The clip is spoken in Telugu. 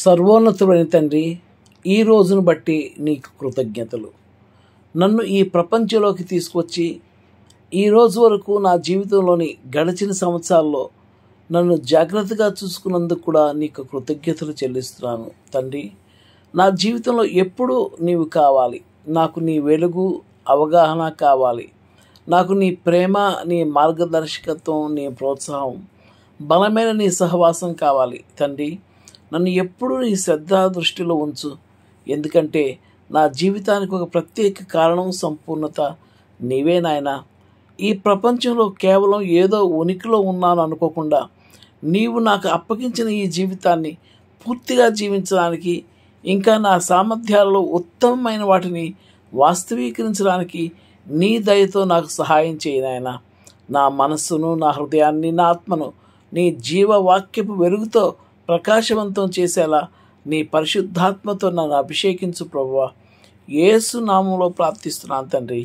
సర్వోన్నతుడైన తండ్రి ఈ రోజును బట్టి నీకు కృతజ్ఞతలు నన్ను ఈ ప్రపంచంలోకి తీసుకొచ్చి ఈ రోజు వరకు నా జీవితంలోని గడిచిన సంవత్సరాల్లో నన్ను జాగ్రత్తగా చూసుకున్నందుకు కూడా నీకు కృతజ్ఞతలు చెల్లిస్తున్నాను తండ్రి నా జీవితంలో ఎప్పుడూ నీవు కావాలి నాకు నీ వెలుగు అవగాహన కావాలి నాకు నీ ప్రేమ నీ మార్గదర్శకత్వం నీ ప్రోత్సాహం బలమైన నీ సహవాసం కావాలి తండ్రి నన్ను ఎప్పుడూ నీ శ్రద్ధ దృష్టిలో ఉంచు ఎందుకంటే నా జీవితానికి ఒక ప్రత్యేక కారణం సంపూర్ణత నీవే నాయన ఈ ప్రపంచంలో కేవలం ఏదో ఉనికిలో ఉన్నాను అనుకోకుండా నీవు నాకు అప్పగించిన ఈ జీవితాన్ని పూర్తిగా జీవించడానికి ఇంకా నా సామర్థ్యాలలో ఉత్తమమైన వాటిని వాస్తవీకరించడానికి నీ దయతో నాకు సహాయం చేయనాయన నా మనస్సును నా హృదయాన్ని నా ఆత్మను నీ జీవవాక్యపు వెలుగుతో ప్రకాశవంతం చేసేలా నీ పరిశుద్ధాత్మతో నన్ను అభిషేకించు ప్రభువా ఏసు నామంలో ప్రార్థిస్తున్నాను తండ్రి